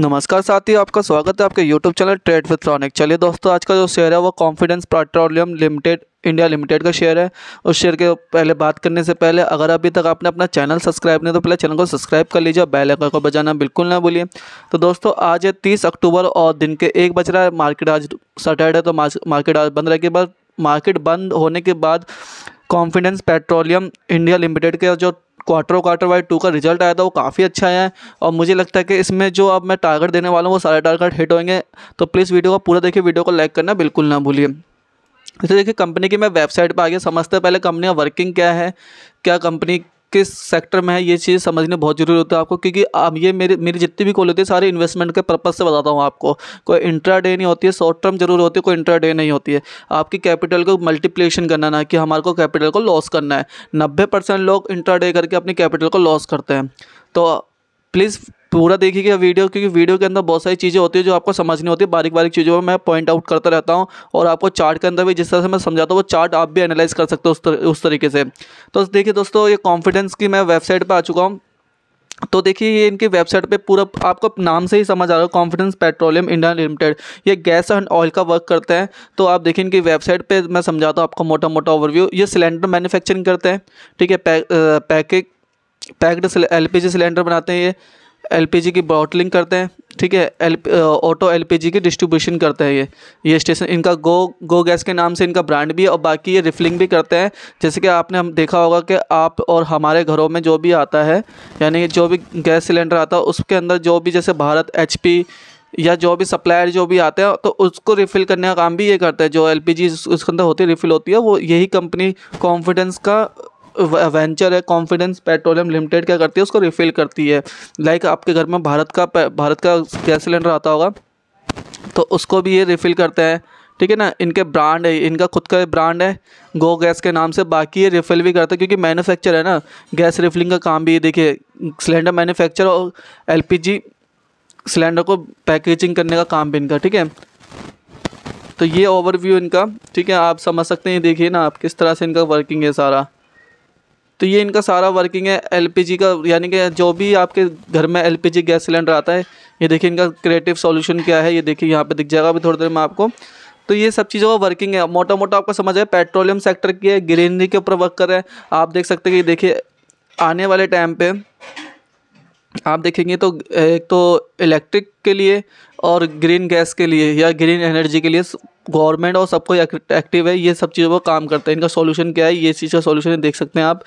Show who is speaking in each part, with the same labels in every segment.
Speaker 1: नमस्कार साथी आपका स्वागत है आपके YouTube channel trade with Ronik चलिए दोस्तों आज का जो शेयर है वो Confidence Petroleum Limited India Limited का शेयर है उस शेयर के पहले बात करने से पहले अगर अभी तक आपने अपना चैनल सब्सक्राइब नहीं तो पहले चैनल को सब्सक्राइब कर लीजिए बेल आइकन को बजाना बिल्कुल ना भूलिए तो दोस्तों आज है तीस अक्टूबर और दिन के एक बज रहा है मार्केट आज सैटरडे तो मार्केट आज बंद रहेगी बस मार्केट बंद होने के बाद कॉन्फिडेंस पेट्रोलियम इंडिया लिमिटेड के जो क्वार्टर क्वार्टर वाइज टू का रिजल्ट आया था वो काफ़ी अच्छा आया है और मुझे लगता है कि इसमें जो अब मैं टारगेट देने वाला हूँ वो सारे टारगेट हिट होंगे तो प्लीज़ वीडियो को पूरा देखिए वीडियो को लाइक करना बिल्कुल ना भूलिए इसे देखिए कंपनी की मैं वेबसाइट पर आ गया समझते पहले कंपनी का वर्किंग क्या है क्या कंपनी किस सेक्टर में है ये चीज़ समझने बहुत ज़रूरी होता है आपको क्योंकि अब ये मेरे मेरी जितनी भी कॉल होती है सारे इन्वेस्टमेंट के पर्पज़ से बताता हूँ आपको कोई इंट्रा डे नहीं होती है शॉर्ट टर्म जरूर होती है कोई इंट्रा डे नहीं होती है आपकी कैपिटल को मल्टीप्लेशन करना ना कि हमारे को कैपिटल को लॉस करना है नब्बे परसेंट लोग इंट्रा डे करके अपनी कैपिटल को लॉस करते हैं तो प्लीज़ पूरा देखिएगा वीडियो क्योंकि वीडियो के अंदर बहुत सारी चीज़ें होती है जो आपको समझनी होती है बारीक बारीक चीज़ों में मैं पॉइंट आउट करता रहता हूँ और आपको चार्ट के अंदर भी जिस तरह से मैं समझाता हूँ वो चार्ट आप भी एनालाइज कर सकते हो उस, तर, उस तरीके से तो देखिए दोस्तों ये कॉन्फिडेंस की मैं वेबसाइट पर आ चुका हूँ तो देखिए ये इनकी वेबसाइट पे पूरा आपको नाम से ही समझ आ रहा है कॉन्फिडेंस पेट्रोलियम इंडिया लिमिटेड ये गैस एंड ऑयल का वर्क करते हैं तो आप देखिए इनकी वेबसाइट पे मैं समझाता हूँ आपको मोटा मोटा ओवरव्यू ये सिलेंडर मैन्युफैक्चरिंग करते हैं ठीक है पैकेट पैक्ड एल सिलेंडर बनाते हैं ये एलपीजी की बॉटलिंग करते हैं ठीक है एल ऑटो एलपीजी की डिस्ट्रीब्यूशन करते हैं ये ये स्टेशन इनका गो गो गैस के नाम से इनका ब्रांड भी है और बाकी ये रिफिलिंग भी करते हैं जैसे कि आपने हम देखा होगा कि आप और हमारे घरों में जो भी आता है यानी जो भी गैस सिलेंडर आता है उसके अंदर जो भी जैसे भारत एच या जो भी सप्लायर जो भी आते हैं तो उसको रिफ़िल करने का काम भी ये करता है जो एल उसके अंदर होती है रिफ़िल होती है वो यही कंपनी कॉन्फिडेंस का वेंचर है कॉन्फिडेंस पेट्रोलियम लिमिटेड क्या करती है उसको रिफ़िल करती है लाइक आपके घर में भारत का भारत का गैस सिलेंडर आता होगा तो उसको भी ये रिफ़िल करते हैं ठीक है ना इनके ब्रांड है इनका खुद का ब्रांड है गो गैस के नाम से बाकी ये रिफ़िल भी करते हैं क्योंकि मैन्युफैक्चर है ना गैस रिफ़िलिंग का काम भी देखिए सिलेंडर मैन्युफैक्चर और एलपीजी सिलेंडर को पैकेजिंग करने का काम भी इनका ठीक है तो ये ओवरव्यू इनका ठीक है आप समझ सकते हैं देखिए ना आप किस तरह से इनका वर्किंग है सारा तो ये इनका सारा वर्किंग है एलपीजी का यानी कि जो भी आपके घर में एलपीजी गैस सिलेंडर आता है ये देखिए इनका क्रिएटिव सॉल्यूशन क्या है ये देखिए यहाँ पे दिख जाएगा अभी थोड़ी देर में आपको तो ये सब चीज़ों का वर्किंग है मोटा मोटा आपको समझ आए पेट्रोलियम सेक्टर की है ग्रीनरी के ऊपर वर्क कर रहे हैं आप देख सकते हैं कि देखिए आने वाले टाइम पे आप देखेंगे तो एक तो इलेक्ट्रिक के लिए और ग्रीन गैस के लिए या ग्रीन एनर्जी के लिए गवर्नमेंट और सबको एक्टिव है ये सब चीज़ों पर काम करते हैं इनका सॉल्यूशन क्या है ये चीज़ का सॉल्यूशन देख सकते हैं आप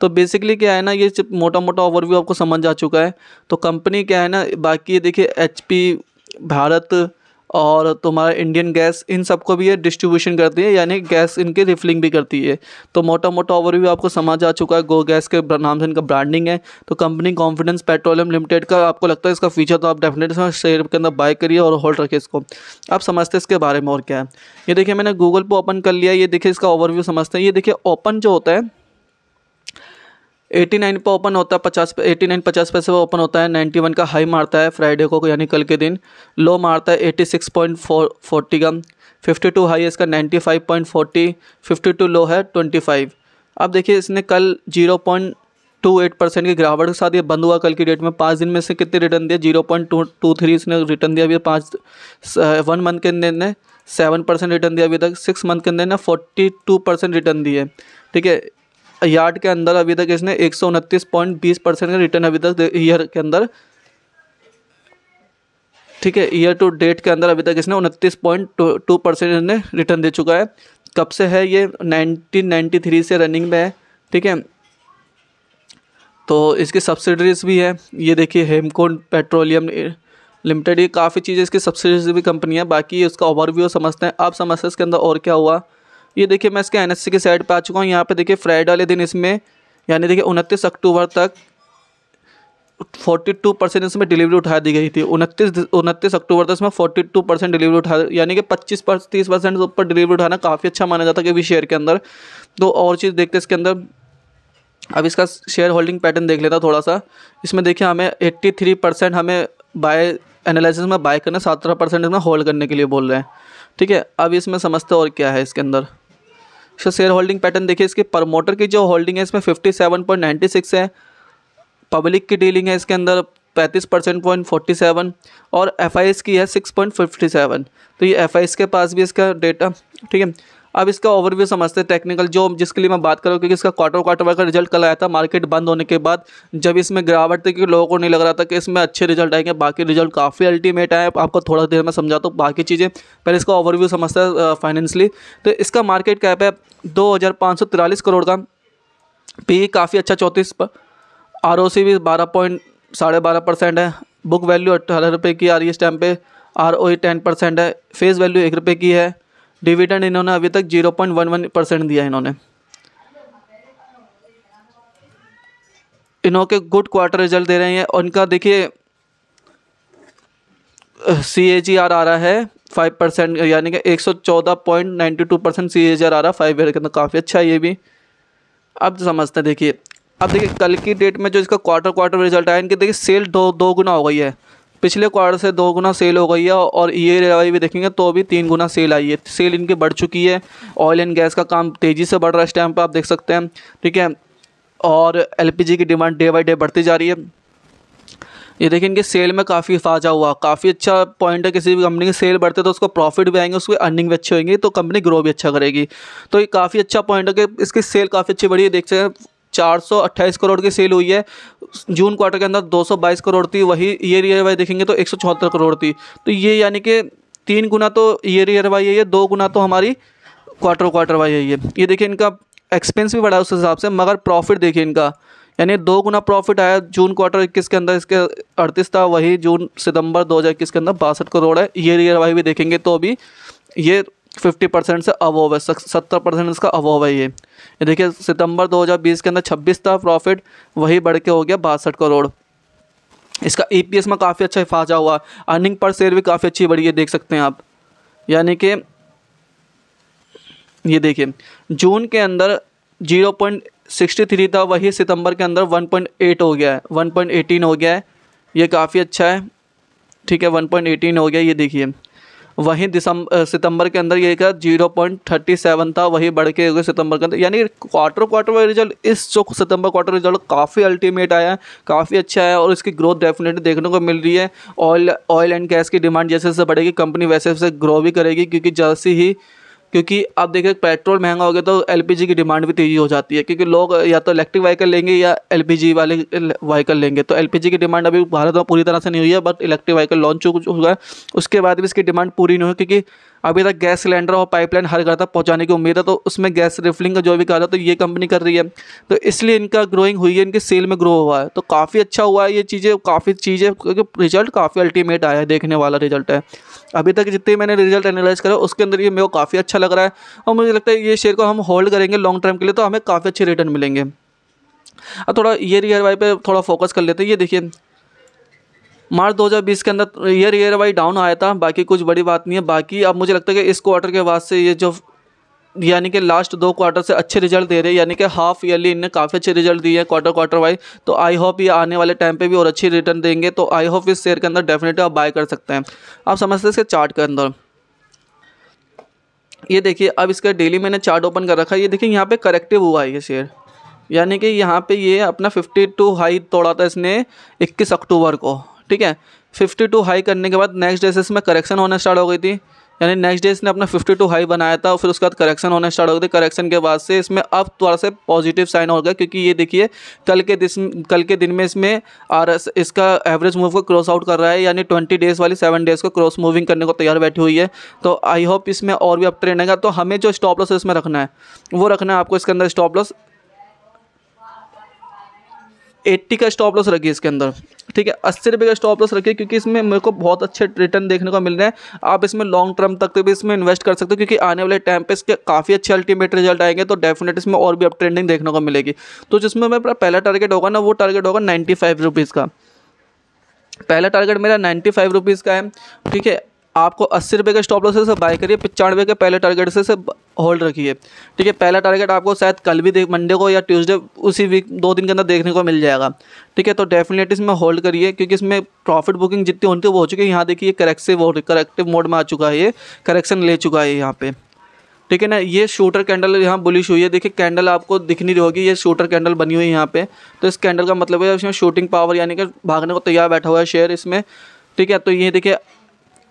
Speaker 1: तो बेसिकली क्या है ना ये मोटा मोटा ओवरव्यू आपको समझ आ चुका है तो कंपनी क्या है ना बाकी ये देखिए एच भारत और तुम्हारा इंडियन गैस इन सबको भी ये डिस्ट्रीब्यूशन करती है यानी गैस इनके रिफिलिंग भी करती है तो मोटा मोटा ओवरव्यू आपको समझ आ चुका है गो गैस के नाम से इनका ब्रांडिंग है तो कंपनी कॉन्फिडेंस पेट्रोलियम लिमिटेड का आपको लगता है इसका फीचर तो आप डेफिनेटली शेयर के अंदर बाय करिए और होल्ड रखिए इसको आप समझते इसके बारे में और क्या है ये देखिए मैंने गूगल पर ओपन कर लिया ये देखिए इसका ओवरव्यू समझते हैं ये देखिए ओपन जो होता है एटी नाइन पर ओपन होता है पचास एटी नाइन पचास पैसे पर ओपन होता है नाइन्टी वन का हाई मारता है फ्राइडे को यानी कल के दिन लो मारता है eighty six point four forty का फिफ्टी टू हाई है इसका ninety five point forty fifty two low है ट्वेंटी फाइव अब देखिए इसने कल zero point two eight percent की गिरावट के साथ ये बंद हुआ कल की डेट में पाँच दिन में से कितने रिटर्न दिया zero point two two three इसने रिटर्न दिया अभी पाँच वन मंथ के अंदर ने सेवन परसेंट रिटर्न दिया अभी तक सिक्स मंथ के अंदर ने फोर्टी टू परसेंट रिटर्न दिए ठीक है यार्ड के अंदर अभी तक इसने एक परसेंट का रिटर्न अभी तक ईयर के अंदर ठीक है ईयर टू डेट के अंदर अभी तक इसने उनतीस पॉइंट टू परसेंट इसने रिटर्न दे चुका है कब से है ये 1993 से रनिंग में है ठीक है तो इसकी सब्सिडरीज भी है ये देखिए हेमकोन पेट्रोलियम लिमिटेड ये काफ़ी चीज़ें इसकी सब्सिडरीज भी कंपनी है बाकी उसका ओवरव्यू समझते हैं आप समझते हैं इसके अंदर और क्या हुआ ये देखिए मैं इसके एन के साइड पर आ चुका हूँ यहाँ पर देखिए फ्राइडे वाले दिन इसमें यानी देखिए उनतीस अक्टूबर तक 42 परसेंट इसमें डिलीवरी उठा दी गई थी उनतीस उनतीस अक्टूबर तक इसमें 42 परसेंट डिलीवरी उठा यानी कि 25 पर तीस परसेंट ऊपर डिलीवरी उठाना काफ़ी अच्छा माना जाता है कि अभी शेयर के अंदर तो और चीज़ देखते हैं इसके अंदर अब इसका शेयर होल्डिंग पैटर्न देख लेता थोड़ा सा इसमें देखिए हमें एट्टी परसेंट हमें बाय एनालिसिस में बाय करना सत्रह परसेंट इसमें होल्ड करने के लिए बोल रहे हैं ठीक है अब इसमें समझते और क्या है इसके अंदर शेयर होल्डिंग पैटर्न देखिए इसके प्रमोटर की जो होल्डिंग है इसमें fifty seven point ninety six है पब्लिक की डीलिंग है इसके अंदर पैंतीस परसेंट पॉइंट फोर्टी सेवन और एफ की है सिक्स पॉइंट फिफ्टी सेवन तो ये एफ के पास भी इसका डेटा ठीक है अब इसका ओवरव्यू समझते हैं टेक्निकल जो जिसके लिए मैं बात करूँ क्योंकि इसका क्वार्टर क्वार्टर वाइज का रिजल्ट कल आया था मार्केट बंद होने के बाद जब इसमें गिरावट थी क्योंकि लोगों को नहीं लग रहा था कि इसमें अच्छे रिजल्ट आएंगे बाकी रिजल्ट काफ़ी अल्टीमेट आए आपको थोड़ा देर में समझाता हूँ बाकी चीज़ें पहले इसका ओवरव्यू समझता है फाइनेंशली तो इसका मार्केट कैप है दो करोड़ का पी e काफ़ी अच्छा चौंतीस पर आर भी बारह पॉइंट साढ़े बारह परसेंट है बुक वैल्यू अठारह रुपये की आ रही है इस टाइम पे आर ओ टेन परसेंट है फेस वैल्यू एक रुपये की है डिविडेंड इन्होंने अभी तक zero point one one percent दिया इन्होंने इन्हों के गुड क्वार्टर रिजल्ट दे रहे हैं उनका देखिए सी ए जी आर आ रहा है फाइव परसेंट यानी कि एक सौ चौदह point ninety two percent C A G R आ रहा है फाइव ईयर के काफ़ी अच्छा है ये भी अब समझते हैं देखिए अब देखिए कल की डेट में जो इसका क्वार्टर क्वार्टर रिजल्ट आया इनकी देखिए सेल दो दो गुना हो गई है पिछले क्वार्टर से दो गुना सेल हो गई है और ये रेवाई भी देखेंगे तो भी तीन गुना सेल आई है सेल इनकी बढ़ चुकी है ऑयल एंड गैस का काम तेज़ी से बढ़ रहा है इस टाइम पर आप देख सकते हैं ठीक है और एलपीजी की डिमांड डे बाई डे बढ़ती जा रही है ये देखिए इनके सेल में काफ़ी फाजा हुआ काफ़ी अच्छा पॉइंट है किसी भी कंपनी की सेल बढ़ते तो उसको प्रॉफिट भी आएंगे उसकी अर्निंग भी अच्छी होगी तो कंपनी ग्रो भी अच्छा करेगी तो ये काफ़ी अच्छा पॉइंट है कि इसकी सेल काफ़ी अच्छी बढ़ी है देख सकते हैं 428 करोड़ की सेल हुई है जून क्वार्टर के अंदर 222 करोड़ थी वही ईयर ईयर वाई देखेंगे तो एक करोड़ थी तो ये यानी कि तीन गुना तो ईयर ईयर वाई है दो गुना तो हमारी क्वार्टर क्वार्टर वाई है ये ये देखिए इनका एक्सपेंस भी बढ़ा है उस हिसाब से मगर प्रॉफिट देखिए इनका यानी दो गुना प्रॉफिट आया जून क्वार्टर इक्कीस के अंदर इसके अड़तीस था वही जून सितंबर 2021 के अंदर बासठ करोड़ है ईयर ईयर वाई भी देखेंगे तो अभी ये फिफ्टी परसेंट से अबोव है सत्तर परसेंट इसका अबोव है ये देखिए सितंबर 2020 के अंदर 26 था प्रॉफिट वही बढ़ के हो गया बासठ करोड़ इसका ईपीएस e में काफ़ी अच्छा हिफाजा हुआ अर्निंग पर शेयर भी काफ़ी अच्छी बढ़ी है देख सकते हैं आप यानी कि ये देखिए जून के अंदर जीरो पॉइंट सिक्सटी थ्री था वही सितंबर के अंदर वन पॉइंट एट हो गया है वन पॉइंट एटीन हो गया है ये काफ़ी अच्छा है ठीक है वन पॉइंट एटीन हो गया ये देखिए वहीं दिसंबर सितंबर के अंदर ये का जीरो पॉइंट थर्टी सेवन था वही बढ़ के हुए सितंबर के अंदर यानी क्वार्टर क्वार्टर वाइज रिजल्ट इस जो सितंबर क्वार्टर रिजल्ट काफ़ी अल्टीमेट आया है काफ़ी अच्छा है और इसकी ग्रोथ डेफिनेटली देखने को मिल रही है ऑयल ऑयल एंड गैस की डिमांड जैसे जैसे बढ़ेगी कंपनी वैसे वैसे ग्रो भी करेगी क्योंकि जैसे ही क्योंकि आप देखिए पेट्रोल महंगा हो गया तो एल की डिमांड भी तेज़ी हो जाती है क्योंकि लोग या तो इलेक्ट्रिक व्हीकल लेंगे या एल वाले व्हीकल लेंगे तो एल की डिमांड अभी भारत में पूरी तरह से नहीं हुई है बट इलेक्ट्रिक व्हीकल लॉन्च हो हुआ है उसके बाद भी इसकी डिमांड पूरी नहीं हुई क्योंकि अभी तक गैस सिलेंडर और पाइपलाइन हर घर तक पहुँचाने की उम्मीद है तो उसमें गैस रिफिलिंग का जो भी कार्य तो ये कंपनी कर रही है तो इसलिए इनका ग्रोइंग हुई है इनके सेल में ग्रो हुआ है तो काफ़ी अच्छा हुआ है ये चीज़ें काफ़ी चीज़ें क्योंकि रिजल्ट काफ़ी अल्टीमेट आया है देखने वाला रिजल्ट है अभी तक जितने मैंने रिजल्ट एनालाइज करा उसके अंदर ये मेरे को काफ़ी अच्छा लग रहा है और मुझे लगता है ये शेयर को हम होल्ड करेंगे लॉन्ग टर्म के लिए तो हमें काफ़ी अच्छे रिटर्न मिलेंगे अब थोड़ा ईयर ईयर वाई पर थोड़ा फोकस कर लेते हैं ये देखिए मार्च 2020 के अंदर ईयर ईयर वाई डाउन आया था बाकी कुछ बड़ी बात नहीं है बाकी अब मुझे लगता है कि इस क्वार्टर के बाद से ये जो यानी कि लास्ट दो क्वार्टर से अच्छे रिजल्ट दे रहे हैं यानी कि हाफ ईयरली इन्हें काफ़ी अच्छे रिजल्ट दिए हैं क्वार्टर क्वार्टर वाइज तो आई होप ये आने वाले टाइम पे भी और अच्छी रिटर्न देंगे तो आई होप इस शेयर के अंदर डेफिनेटली आप बाय कर सकते हैं आप समझते हैं इसके चार्ट के अंदर ये देखिए अब इसका डेली मैंने चार्ट ओपन कर रखा है ये देखिए यहाँ पर करेक्टिव हुआ है ये शेयर यानी कि यहाँ पे ये अपना 52 हाई तोड़ा था इसने 21 अक्टूबर को ठीक है फिफ्टी टू हाई करने के बाद नेक्स्ट डे से इसमें करेक्शन होना स्टार्ट हो गई थी यानी नेक्स्ट डे इसने अपना फिफ्टी टू हाई बनाया था और फिर उसके बाद करेक्शन होना स्टार्ट हो गई थी करेक्शन के बाद से इसमें अब थोड़ा सा पॉजिटिव साइन हो गया क्योंकि ये देखिए कल के दिन कल के दिन में इसमें आर इसका एवरेज मूव को क्रॉस आउट कर रहा है यानी ट्वेंटी डेज़ वाली सेवन डेज़ को क्रॉस मूविंग करने को तैयार बैठी हुई है तो आई होप इसमें और भी अप ट्रेंड आएगा तो हमें जो स्टॉप लॉस इसमें रखना है वो रखना है आपको इसके अंदर स्टॉप लॉस एट्टी का स्टॉप लॉस रखिए इसके अंदर ठीक है अस्सी रुपये का स्टॉप लॉस रखिए क्योंकि इसमें मेरे को बहुत अच्छे रिटर्न देखने को मिल रहे हैं आप इसमें लॉन्ग टर्म तक भी इसमें इन्वेस्ट कर सकते हो क्योंकि आने वाले टाइम पर इसके काफ़ी अच्छे अल्टीमेट रिजल्ट आएंगे तो डेफिनेट इसमें और भी अब ट्रेंडिंग देखने को मिलेगी तो जिसमें मेरा पहला टारगेट होगा ना वो टारगेट होगा नाइन्टी फाइव रुपीज़ का पहला टारगेट मेरा नाइन्टी फाइव रुपीज़ का है ठीक है आपको अस्सी रुपये के स्टॉप लॉस से बाय करिए पचानवे के पहले टारगेट से होल्ड रखिए ठीक है पहला टारगेट आपको शायद कल भी देख मंडे को या ट्यूसडे उसी वीक दो दिन के अंदर देखने को मिल जाएगा ठीक है तो डेफिनेटली इसमें होल्ड करिए क्योंकि इसमें प्रॉफिट बुकिंग जितनी होती है वो हो चुकी है यहाँ देखिए करेक्सिव हो करेक्टिव मोड में आ चुका है ये करेक्शन ले चुका है यहाँ पर ठीक है ना ये शूटर कैंडल यहाँ बुलिश हुई है देखिए कैंडल आपको दिख नहीं रही होगी ये शूटर कैंडल बनी हुई है यहाँ पे तो इस कैंडल का मतलब है इसमें शूटिंग पावर यानी कि भागने को तैयार बैठा हुआ है शेयर इसमें ठीक है तो ये देखिए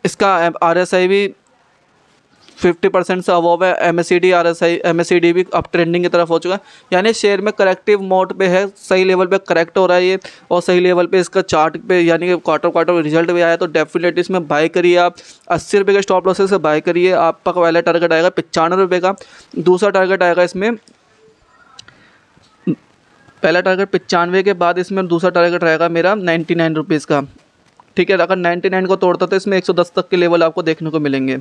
Speaker 1: इसका आर एस आई भी फिफ्टी परसेंट से अवॉव है M S C D R S I M S C D भी अब ट्रेंडिंग की तरफ हो चुका है यानी शेयर में करेक्टिव मोड पे है सही लेवल पे करेक्ट हो रहा है ये और सही लेवल पे इसका चार्ट पे यानी कि क्वार्टर क्वार्टर रिजल्ट भी आया तो डेफिनेटली इसमें बाय करिए आप अस्सी रुपये के स्टॉप लॉसेस से बाय करिए आपका पहला टारगेट आएगा पचानवे रुपये का दूसरा टारगेट आएगा इसमें पहला टारगेट पचानवे के बाद इसमें दूसरा टारगेट रहेगा मेरा नाइन्टी नाइन रुपीज़ का ठीक है अगर 99 को तोड़ता तो इसमें 110 तक के लेवल आपको देखने को मिलेंगे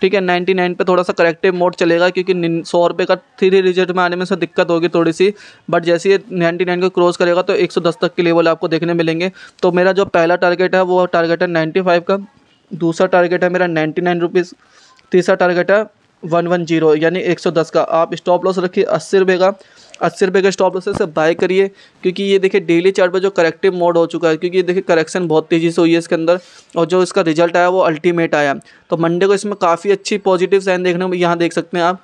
Speaker 1: ठीक है 99 पे थोड़ा सा करेक्टिव मोड चलेगा क्योंकि सौ रुपये का थ्री रिजल्ट में आने में से दिक्कत होगी थोड़ी सी बट जैसे ये नाइन को क्रॉस करेगा तो दस तक के लेवल आपको देखने मिलेंगे तो मेरा जो पहला टारगेट है वो टारगेट है फाइव का दूसरा टारगेट है मेरा नाइन्टी नाइन रुपीज़ तीसरा टारगेट है वन वन जीरो यानी एक सौ दस का आप स्टॉप लॉस रखिए अस्सी रुपये का अस्सी रुपये का स्टॉप लॉस से बाय करिए क्योंकि ये देखिए डेली चार्ट पर जो करेक्टिव मोड हो चुका है क्योंकि ये देखिए करेक्शन बहुत तेज़ी से हुई है इसके अंदर और जो इसका रिजल्ट आया वो अल्टीमेट आया तो मंडे को इसमें काफ़ी अच्छी पॉजिटिव साइन देखने में यहाँ देख सकते हैं आप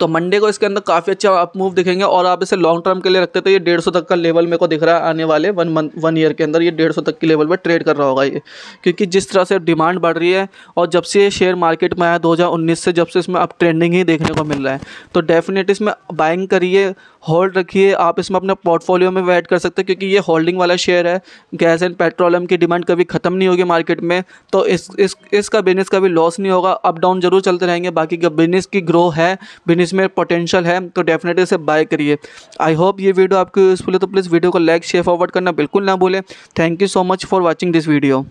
Speaker 1: तो मंडे को इसके अंदर काफ़ी अच्छा आप मूव दिखेंगे और आप इसे लॉन्ग टर्म के लिए रखते तो ये डेढ़ सौ तक का लेवल मेरे को दिख रहा है आने वाले वन मंथ वन ईयर के अंदर ये डेढ़ सौ तक के लेवल पर ट्रेड कर रहा होगा ये क्योंकि जिस तरह से डिमांड बढ़ रही है और जब से ये शेयर मार्केट में आया उन्नीस से जब से इसमें अब ट्रेंडिंग ही देखने को मिल रहा है तो डेफिनेट इसमें बाइंग करिए होल्ड रखिए आप इसमें अपने पोर्टफोलियो में ऐड कर सकते हैं क्योंकि ये होल्डिंग वाला शेयर है गैस एंड पेट्रोलियम की डिमांड कभी ख़त्म नहीं होगी मार्केट में तो इस इस इसका बिजनेस कभी लॉस नहीं होगा अप डाउन जरूर चलते रहेंगे बाकी बिजनेस की ग्रो है जिन इसमें पोटेंशियल है तो डेफिनेटली इसे बाय करिए आई होप ये वीडियो आपको यूज़फुल है तो प्लीज़ वीडियो को लाइक शेयर फॉरवर्ड करना बिल्कुल ना भूलें thank you so much for watching this video